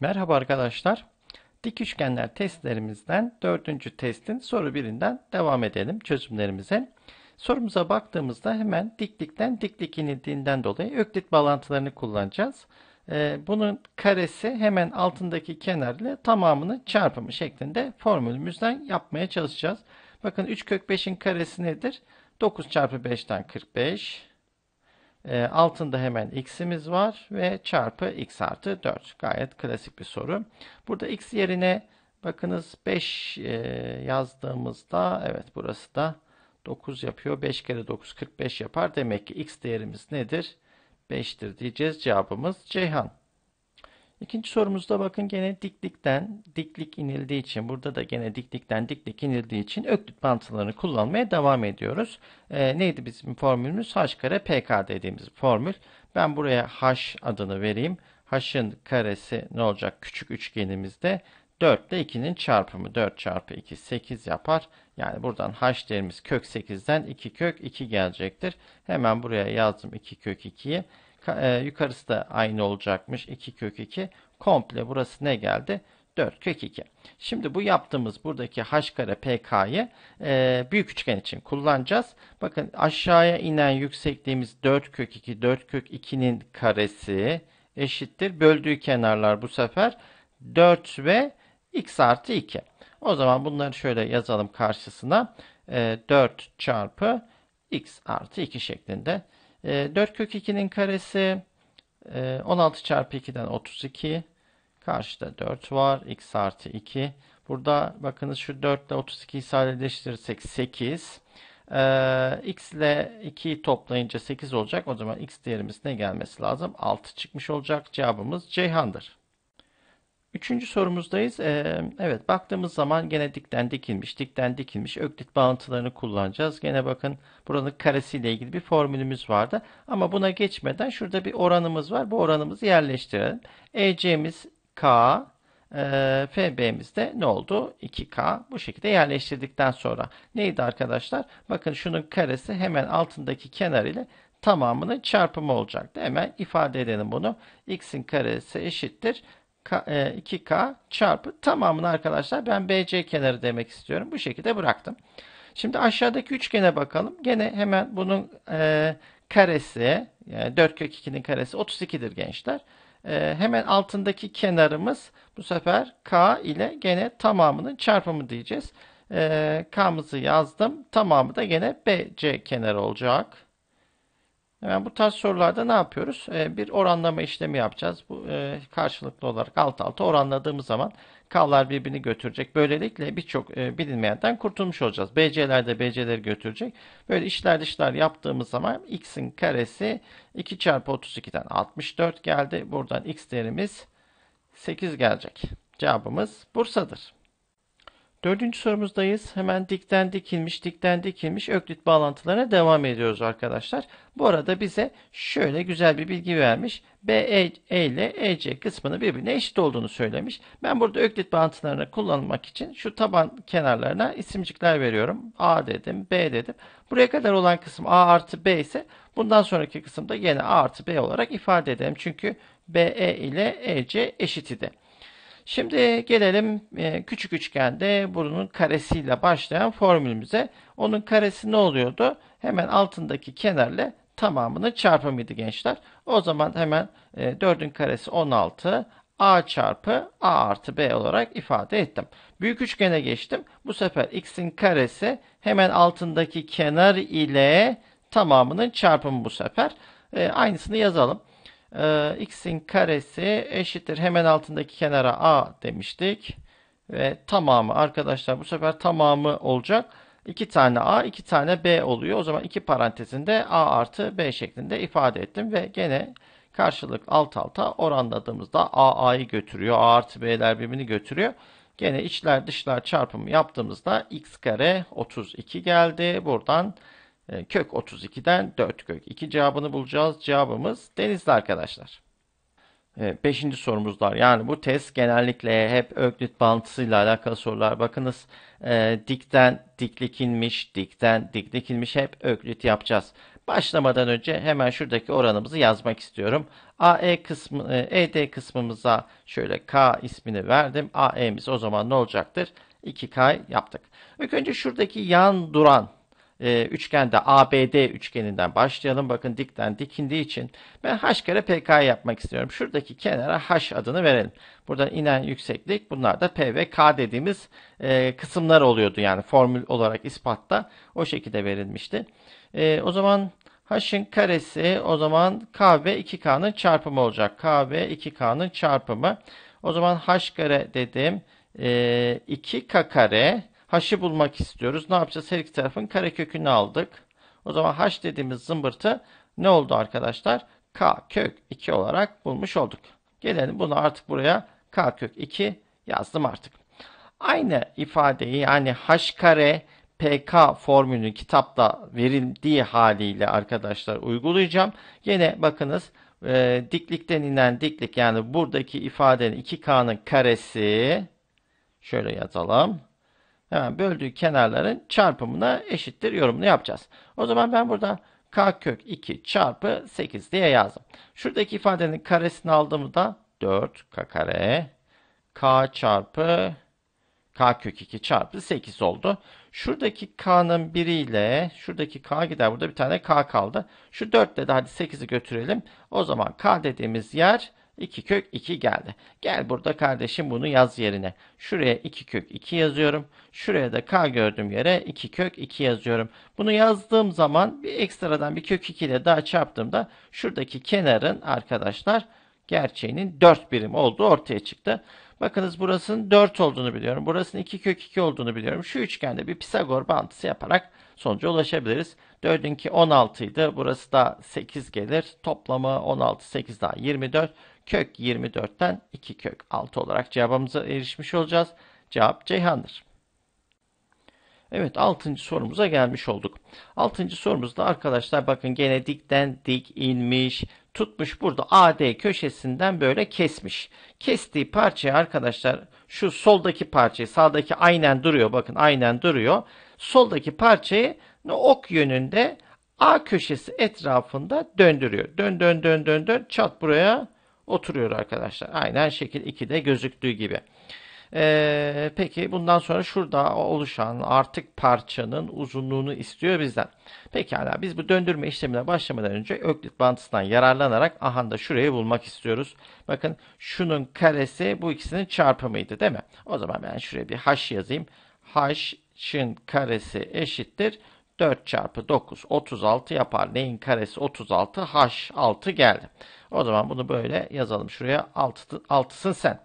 Merhaba arkadaşlar. Dik üçgenler testlerimizden dördüncü testin soru birinden devam edelim çözümlerimize. Sorumuza baktığımızda hemen diklikten diklik inildiğinden dolayı öklit bağlantılarını kullanacağız. Ee, bunun karesi hemen altındaki kenarla tamamını çarpımı şeklinde formülümüzden yapmaya çalışacağız. Bakın 3 kök 5'in karesi nedir? 9 çarpı 5'ten 45 e, altında hemen x'imiz var ve çarpı x artı 4. Gayet klasik bir soru. Burada x yerine bakınız 5 e, yazdığımızda evet burası da 9 yapıyor. 5 kere 9 45 yapar. Demek ki x değerimiz nedir? 5'tir diyeceğiz. Cevabımız Ceyhan. İkinci sorumuzda bakın gene diklikten diklik inildiği için burada da gene diklikten diklik inildiği için öklüt mantılarını kullanmaya devam ediyoruz. E, neydi bizim formülümüz? h kare pk dediğimiz formül. Ben buraya h adını vereyim. h'ın karesi ne olacak küçük üçgenimizde? 4 ile 2'nin çarpımı 4 çarpı 2 8 yapar. Yani buradan h değerimiz kök 8'den 2 kök 2 gelecektir. Hemen buraya yazdım 2 kök 2'yi e, yukarısı da aynı olacakmış. 2 kök 2 komple burası ne geldi? 4 kök 2. Şimdi bu yaptığımız buradaki h kare pk'yı e, büyük üçgen için kullanacağız. Bakın aşağıya inen yüksekliğimiz 4 kök 2. 4 kök 2'nin karesi eşittir. Böldüğü kenarlar bu sefer 4 ve x artı 2. O zaman bunları şöyle yazalım karşısına. E, 4 çarpı x artı 2 şeklinde e, ee, 4 kök 2'nin karesi e, 16 çarpı 2'den 32. Karşıda 4 var. X artı 2. Burada bakınız şu 4 ile 32'yi sadeleştirirsek 8. Ee, x ile 2'yi toplayınca 8 olacak. O zaman x değerimiz ne gelmesi lazım? 6 çıkmış olacak. Cevabımız Ceyhan'dır. Üçüncü sorumuzdayız. Ee, evet baktığımız zaman gene dikten dikilmiş, dikten dikilmiş öklit bağıntılarını kullanacağız. Gene bakın buranın karesiyle ilgili bir formülümüz vardı. Ama buna geçmeden şurada bir oranımız var. Bu oranımızı yerleştirelim. EC'miz K, e, FB'miz de ne oldu? 2K. Bu şekilde yerleştirdikten sonra neydi arkadaşlar? Bakın şunun karesi hemen altındaki kenar ile tamamının çarpımı olacaktı. Hemen ifade edelim bunu. X'in karesi eşittir K, e, 2K çarpı tamamını arkadaşlar ben BC kenarı demek istiyorum. Bu şekilde bıraktım. Şimdi aşağıdaki üçgene bakalım. Gene hemen bunun e, karesi yani e, 4 kök 2'nin karesi 32'dir gençler. E, hemen altındaki kenarımız bu sefer K ile gene tamamının çarpımı diyeceğiz. E, K'mızı yazdım. Tamamı da gene BC kenarı olacak. Hemen bu tarz sorularda ne yapıyoruz? E, bir oranlama işlemi yapacağız. Bu e, karşılıklı olarak alt alta oranladığımız zaman K'lar birbirini götürecek. Böylelikle birçok e, bilinmeyenden kurtulmuş olacağız. BC'ler de BC'leri götürecek. Böyle işler dışlar yaptığımız zaman X'in karesi 2 çarpı 32'den 64 geldi. Buradan X değerimiz 8 gelecek. Cevabımız Bursa'dır. Dördüncü sorumuzdayız. Hemen dikten dikilmiş, dikten dikilmiş öklit bağlantılarına devam ediyoruz arkadaşlar. Bu arada bize şöyle güzel bir bilgi vermiş. BE e ile EC kısmının birbirine eşit olduğunu söylemiş. Ben burada öklit bağlantılarını kullanmak için şu taban kenarlarına isimcikler veriyorum. A dedim, B dedim. Buraya kadar olan kısım A artı B ise bundan sonraki kısımda yine A artı B olarak ifade edelim. Çünkü BE ile EC eşit idi. Şimdi gelelim e, küçük üçgende burunun karesiyle başlayan formülümüze. Onun karesi ne oluyordu? Hemen altındaki kenarla tamamını çarpımıydı gençler. O zaman hemen 4'ün e, karesi 16, a çarpı a artı b olarak ifade ettim. Büyük üçgene geçtim. Bu sefer x'in karesi hemen altındaki kenar ile tamamının çarpımı bu sefer. E, aynısını yazalım e, x'in karesi eşittir hemen altındaki kenara a demiştik. Ve tamamı arkadaşlar bu sefer tamamı olacak. 2 tane a 2 tane b oluyor. O zaman iki parantezinde a artı b şeklinde ifade ettim. Ve gene karşılık alt alta oranladığımızda a a'yı götürüyor. a artı b'ler birbirini götürüyor. Gene içler dışlar çarpımı yaptığımızda x kare 32 geldi. Buradan e, kök 32'den 4 kök 2 cevabını bulacağız. Cevabımız denizli arkadaşlar. E, beşinci sorumuzlar. Yani bu test genellikle hep öklüt bağıntısıyla alakalı sorular. Bakınız e, dikten diklik inmiş, dikten diklik inmiş hep öklüt yapacağız. Başlamadan önce hemen şuradaki oranımızı yazmak istiyorum. AE kısmı, e, ED kısmımıza şöyle K ismini verdim. AE'miz o zaman ne olacaktır? 2K yaptık. İlk önce şuradaki yan duran e, ee, üçgende ABD üçgeninden başlayalım. Bakın dikten dikindiği için ben h kare pk yapmak istiyorum. Şuradaki kenara h adını verelim. Buradan inen yükseklik bunlar da p ve k dediğimiz e, kısımlar oluyordu. Yani formül olarak ispatta o şekilde verilmişti. E, o zaman h'ın karesi o zaman k ve 2k'nın çarpımı olacak. k ve 2k'nın çarpımı. O zaman h kare dedim. E, 2k kare haşı bulmak istiyoruz. Ne yapacağız? Her iki tarafın karekökünü aldık. O zaman haş dediğimiz zımbırtı ne oldu arkadaşlar? K kök 2 olarak bulmuş olduk. Gelelim bunu artık buraya K kök 2 yazdım artık. Aynı ifadeyi yani h kare PK formülünün kitapta verildiği haliyle arkadaşlar uygulayacağım. Yine bakınız e, diklikten inen diklik yani buradaki ifadenin 2K'nın karesi şöyle yazalım hemen böldüğü kenarların çarpımına eşittir yorumunu yapacağız. O zaman ben burada k kök 2 çarpı 8 diye yazdım. Şuradaki ifadenin karesini aldığımda 4 k kare k çarpı k kök 2 çarpı 8 oldu. Şuradaki k'nın biriyle şuradaki k gider. Burada bir tane k kaldı. Şu 4 de hadi 8'i götürelim. O zaman k dediğimiz yer 2 kök 2 geldi. Gel burada kardeşim bunu yaz yerine. Şuraya 2 kök 2 yazıyorum. Şuraya da k gördüğüm yere 2 kök 2 yazıyorum. Bunu yazdığım zaman bir ekstradan bir kök 2 ile daha çarptığımda şuradaki kenarın arkadaşlar gerçeğinin 4 birim olduğu ortaya çıktı. Bakınız burasının 4 olduğunu biliyorum. Burasının 2 kök 2 olduğunu biliyorum. Şu üçgende bir Pisagor bağıntısı yaparak sonuca ulaşabiliriz. 4'ün ki 16 idi. Burası da 8 gelir. Toplamı 16, 8 daha 24. Kök 24'ten 2 kök 6 olarak cevabımıza erişmiş olacağız. Cevap Ceyhan'dır. Evet 6. sorumuza gelmiş olduk. 6. sorumuzda arkadaşlar bakın gene dikten dik inmiş tutmuş burada AD köşesinden böyle kesmiş. Kestiği parçayı arkadaşlar şu soldaki parçayı sağdaki aynen duruyor bakın aynen duruyor. Soldaki parçayı ok yönünde A köşesi etrafında döndürüyor. Dön dön dön dön dön çat buraya oturuyor arkadaşlar. Aynen şekil 2'de gözüktüğü gibi. Ee, peki bundan sonra şurada oluşan artık parçanın uzunluğunu istiyor bizden. Pekala biz bu döndürme işlemine başlamadan önce öklit bantısından yararlanarak aha da şurayı bulmak istiyoruz. Bakın şunun karesi bu ikisinin çarpımıydı değil mi? O zaman ben şuraya bir h yazayım. h'ın karesi eşittir 4 çarpı 9 36 yapar. Neyin karesi 36? H 6 geldi. O zaman bunu böyle yazalım şuraya 6, 6'sın sen.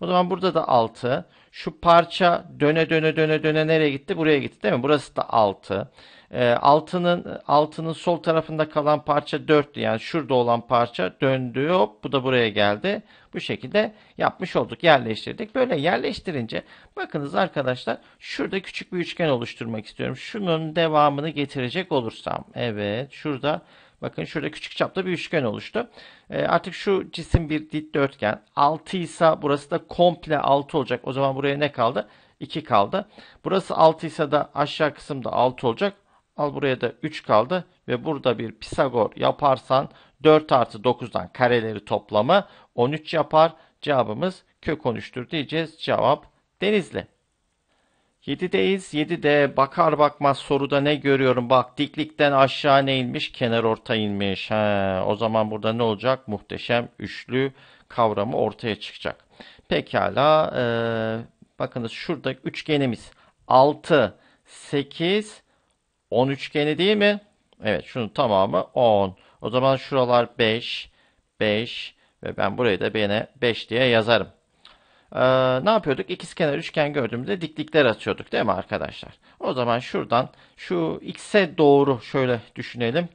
O zaman burada da 6. Şu parça döne döne döne döne nereye gitti? Buraya gitti değil mi? Burası da 6. Ee, altının altının sol tarafında kalan parça 4'tü. Yani şurada olan parça döndü. Hop bu da buraya geldi. Bu şekilde yapmış olduk. Yerleştirdik. Böyle yerleştirince bakınız arkadaşlar şurada küçük bir üçgen oluşturmak istiyorum. Şunun devamını getirecek olursam. Evet şurada Bakın şurada küçük çapta bir üçgen oluştu. E, artık şu cisim bir dikdörtgen. 6 ise burası da komple 6 olacak. O zaman buraya ne kaldı? 2 kaldı. Burası 6 ise de aşağı kısımda 6 olacak. Al buraya da 3 kaldı ve burada bir Pisagor yaparsan 4 artı 9'dan kareleri toplamı 13 yapar. Cevabımız kök 13'tür diyeceğiz. Cevap Denizli. 7'deyiz. 7'de bakar bakmaz soruda ne görüyorum? Bak diklikten aşağı ne inmiş? Kenar orta inmiş. He, o zaman burada ne olacak? Muhteşem üçlü kavramı ortaya çıkacak. Pekala. E, bakınız şurada üçgenimiz 6, 8, 10 üçgeni değil mi? Evet şunun tamamı 10. O zaman şuralar 5, 5 ve ben burayı da bene 5 diye yazarım. Ee, ne yapıyorduk? İkizkenar üçgen gördüğümüzde diklikler atıyorduk değil mi arkadaşlar? O zaman şuradan şu x'e doğru şöyle düşünelim.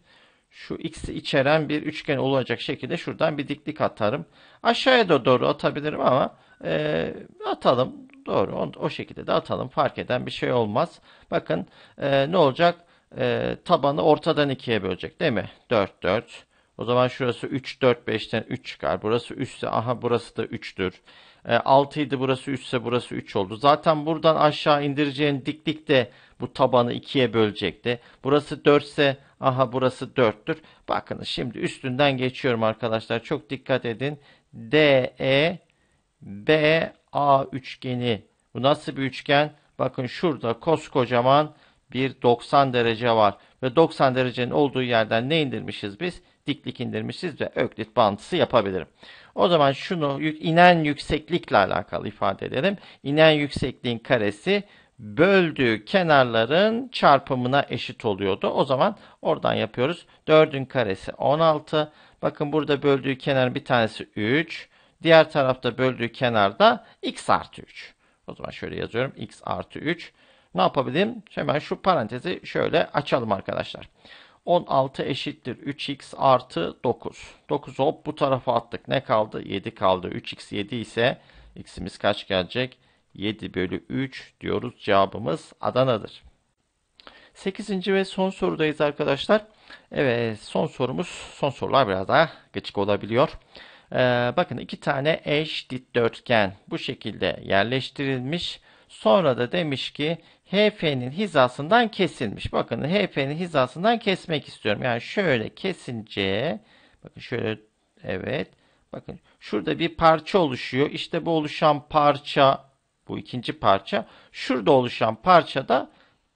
Şu x'i içeren bir üçgen olacak şekilde şuradan bir diklik atarım. Aşağıya da doğru atabilirim ama e, atalım. Doğru o, o şekilde de atalım. Fark eden bir şey olmaz. Bakın e, ne olacak? E, tabanı ortadan ikiye bölecek değil mi? 4, 4. O zaman şurası 3, 4, 5'ten 3 çıkar. Burası 3 ise aha burası da 3'tür. E, idi burası 3 ise burası 3 oldu. Zaten buradan aşağı indireceğin diklik de bu tabanı 2'ye bölecekti. Burası 4 ise aha burası 4'tür. Bakın şimdi üstünden geçiyorum arkadaşlar. Çok dikkat edin. D, E, B, A üçgeni. Bu nasıl bir üçgen? Bakın şurada koskocaman bir 90 derece var. Ve 90 derecenin olduğu yerden ne indirmişiz biz? diklik indirmişiz ve öklit bağıntısı yapabilirim. O zaman şunu inen yükseklikle alakalı ifade edelim. İnen yüksekliğin karesi böldüğü kenarların çarpımına eşit oluyordu. O zaman oradan yapıyoruz. 4'ün karesi 16. Bakın burada böldüğü kenar bir tanesi 3. Diğer tarafta böldüğü kenarda x artı 3. O zaman şöyle yazıyorum. x artı 3. Ne yapabilirim? Hemen şu parantezi şöyle açalım arkadaşlar. 16 eşittir 3x artı 9. 9 hop bu tarafa attık. Ne kaldı? 7 kaldı. 3x 7 ise x'imiz kaç gelecek? 7 bölü 3 diyoruz. Cevabımız Adana'dır. 8. ve son sorudayız arkadaşlar. Evet son sorumuz. Son sorular biraz daha gıcık olabiliyor. Ee, bakın iki tane eş dikdörtgen bu şekilde yerleştirilmiş. Sonra da demiş ki HF'nin hizasından kesilmiş. Bakın HF'nin hizasından kesmek istiyorum. Yani şöyle kesince bakın şöyle evet bakın şurada bir parça oluşuyor. İşte bu oluşan parça bu ikinci parça. Şurada oluşan parça da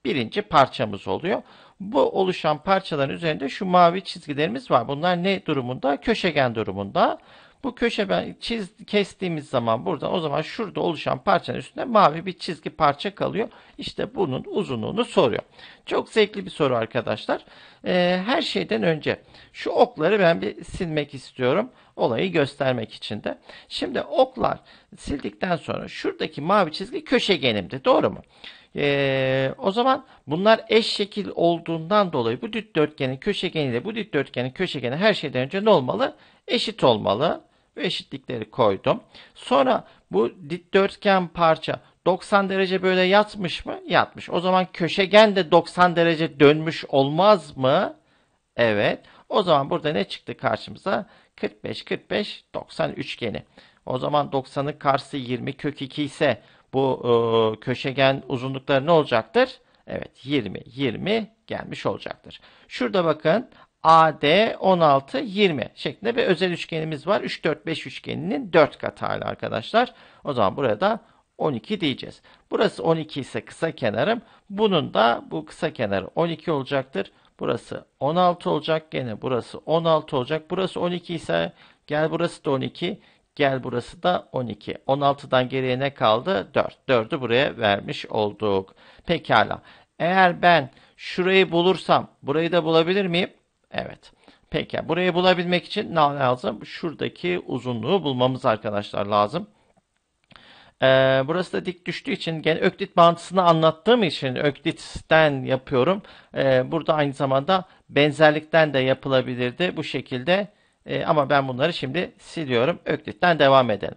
birinci parçamız oluyor. Bu oluşan parçaların üzerinde şu mavi çizgilerimiz var. Bunlar ne durumunda? Köşegen durumunda. Bu köşe ben çiz, kestiğimiz zaman buradan o zaman şurada oluşan parçanın üstünde mavi bir çizgi parça kalıyor. İşte bunun uzunluğunu soruyor. Çok zevkli bir soru arkadaşlar. Ee, her şeyden önce şu okları ben bir silmek istiyorum. Olayı göstermek için de. Şimdi oklar sildikten sonra şuradaki mavi çizgi köşegenimdi. Doğru mu? Ee, o zaman bunlar eş şekil olduğundan dolayı bu dikdörtgenin köşegeniyle bu dikdörtgenin köşegeni her şeyden önce ne olmalı? Eşit olmalı ve eşitlikleri koydum. Sonra bu dikdörtgen parça 90 derece böyle yatmış mı? Yatmış. O zaman köşegen de 90 derece dönmüş olmaz mı? Evet. O zaman burada ne çıktı karşımıza? 45, 45, 90 üçgeni. O zaman 90'ın karşısı 20 kök 2 ise bu e, köşegen uzunlukları ne olacaktır? Evet 20, 20 gelmiş olacaktır. Şurada bakın AD 16 20 şeklinde bir özel üçgenimiz var. 3 4 5 üçgeninin 4 kat hali arkadaşlar. O zaman burada 12 diyeceğiz. Burası 12 ise kısa kenarım. Bunun da bu kısa kenarı 12 olacaktır. Burası 16 olacak. Gene burası 16 olacak. Burası 12 ise gel burası da 12. Gel burası da 12. 16'dan geriye ne kaldı? 4. 4'ü buraya vermiş olduk. Pekala. Eğer ben şurayı bulursam burayı da bulabilir miyim? Evet. Peki burayı bulabilmek için ne lazım? Şuradaki uzunluğu bulmamız arkadaşlar lazım. Ee, burası da dik düştüğü için gene öklit bağıntısını anlattığım için öklitten yapıyorum. Ee, burada aynı zamanda benzerlikten de yapılabilirdi bu şekilde. Ee, ama ben bunları şimdi siliyorum. Öklitten devam edelim.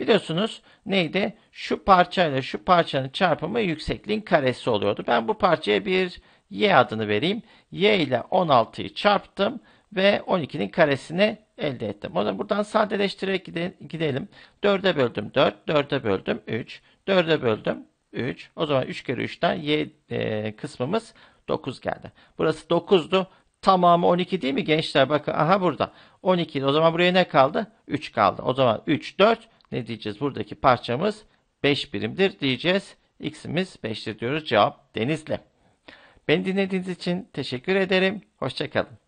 Biliyorsunuz neydi? Şu parçayla şu parçanın çarpımı yüksekliğin karesi oluyordu. Ben bu parçaya bir y adını vereyim. y ile 16'yı çarptım ve 12'nin karesini elde ettim. O zaman buradan sadeleştirerek gidelim. 4'e böldüm 4, 4'e böldüm 3, 4'e böldüm 3. O zaman 3 kere 3'ten y e, kısmımız 9 geldi. Burası 9'du. Tamamı 12 değil mi gençler? Bakın aha burada. 12. O zaman buraya ne kaldı? 3 kaldı. O zaman 3, 4 ne diyeceğiz? Buradaki parçamız 5 birimdir diyeceğiz. X'imiz 5'tir diyoruz. Cevap Denizli. Beni dinlediğiniz için teşekkür ederim. Hoşçakalın.